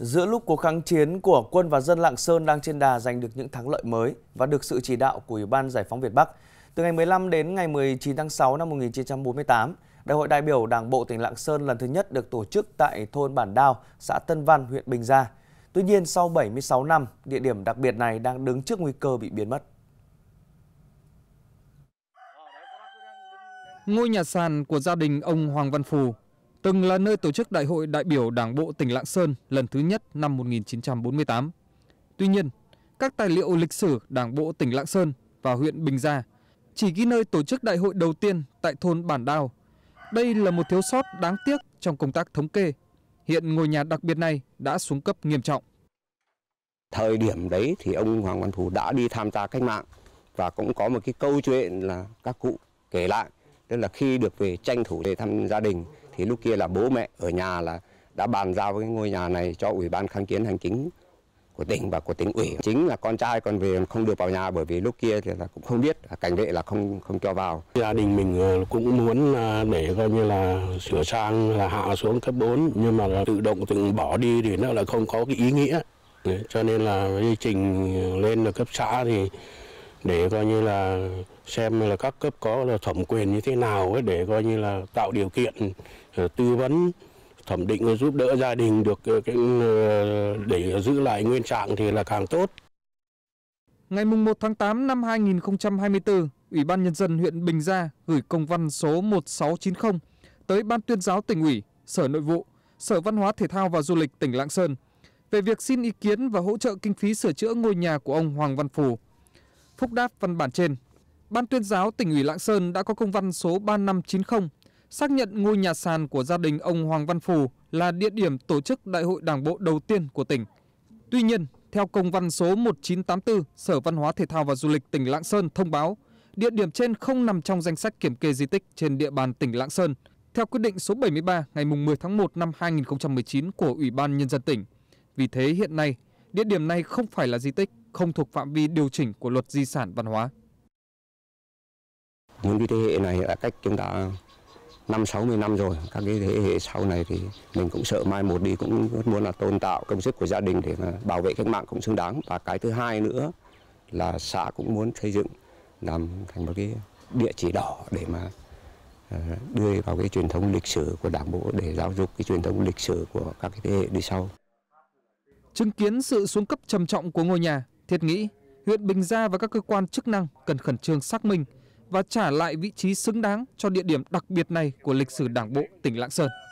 Giữa lúc cuộc kháng chiến của quân và dân Lạng Sơn đang trên đà giành được những thắng lợi mới và được sự chỉ đạo của Ủy ban Giải phóng Việt Bắc, từ ngày 15 đến ngày 19 tháng 6 năm 1948, Đại hội đại biểu Đảng bộ tỉnh Lạng Sơn lần thứ nhất được tổ chức tại thôn Bản Đao, xã Tân Văn, huyện Bình Gia. Tuy nhiên, sau 76 năm, địa điểm đặc biệt này đang đứng trước nguy cơ bị biến mất. Ngôi nhà sàn của gia đình ông Hoàng Văn Phù từng là nơi tổ chức Đại hội đại biểu Đảng bộ tỉnh Lạng Sơn lần thứ nhất năm 1948. Tuy nhiên, các tài liệu lịch sử Đảng bộ tỉnh Lạng Sơn và huyện Bình Gia chỉ ghi nơi tổ chức đại hội đầu tiên tại thôn Bản Đào. Đây là một thiếu sót đáng tiếc trong công tác thống kê. Hiện ngôi nhà đặc biệt này đã xuống cấp nghiêm trọng. Thời điểm đấy thì ông Hoàng Văn Thù đã đi tham gia cách mạng và cũng có một cái câu chuyện là các cụ kể lại tức là khi được về tranh thủ để thăm gia đình thì lúc kia là bố mẹ ở nhà là đã bàn giao cái ngôi nhà này cho ủy ban kháng chiến hành chính của tỉnh và của tỉnh ủy chính là con trai còn về không được vào nhà bởi vì lúc kia thì là cũng không biết cảnh vệ là không không cho vào gia đình mình ờ, cũng muốn ờ, để coi như là sửa sang là hạ xuống cấp 4 nhưng mà tự động tự bỏ đi thì nó là không có cái ý nghĩa Đấy, cho nên là quy trình lên là cấp xã thì để coi như là xem là các cấp có là thẩm quyền như thế nào ấy để coi như là tạo điều kiện ờ, tư vấn thẩm định giúp đỡ gia đình được ờ, ờ, để giữ lại nguyên trạng thì là càng tốt. Ngày 1 tháng 8 năm 2024, Ủy ban Nhân dân huyện Bình Gia gửi công văn số 1690 tới Ban tuyên giáo tỉnh ủy, Sở Nội vụ, Sở Văn hóa Thể thao và Du lịch tỉnh Lạng Sơn về việc xin ý kiến và hỗ trợ kinh phí sửa chữa ngôi nhà của ông Hoàng Văn Phù, phúc đáp văn bản trên. Ban tuyên giáo tỉnh ủy Lạng Sơn đã có công văn số 3590 xác nhận ngôi nhà sàn của gia đình ông Hoàng Văn Phù là địa điểm tổ chức đại hội đảng bộ đầu tiên của tỉnh. Tuy nhiên, theo công văn số 1984, Sở Văn hóa Thể thao và Du lịch tỉnh Lạng Sơn thông báo, địa điểm trên không nằm trong danh sách kiểm kê di tích trên địa bàn tỉnh Lạng Sơn theo quyết định số 73 ngày 10 tháng 1 năm 2019 của Ủy ban Nhân dân tỉnh. Vì thế hiện nay, địa điểm này không phải là di tích, không thuộc phạm vi điều chỉnh của luật di sản văn hóa. Những cái thế hệ này đã cách chúng ta năm 60 năm rồi, các cái thế hệ sau này thì mình cũng sợ mai một đi cũng rất muốn là tôn tạo công sức của gia đình để mà bảo vệ cách mạng cũng xứng đáng. Và cái thứ hai nữa là xã cũng muốn xây dựng làm thành một cái địa chỉ đỏ để mà ờ, đưa vào cái truyền thống lịch sử của đảng bộ để giáo dục cái truyền thống lịch sử của các cái thế hệ đi sau chứng kiến sự xuống cấp trầm trọng của ngôi nhà thiệt nghĩ huyện bình gia và các cơ quan chức năng cần khẩn trương xác minh và trả lại vị trí xứng đáng cho địa điểm đặc biệt này của lịch sử đảng bộ tỉnh lạng sơn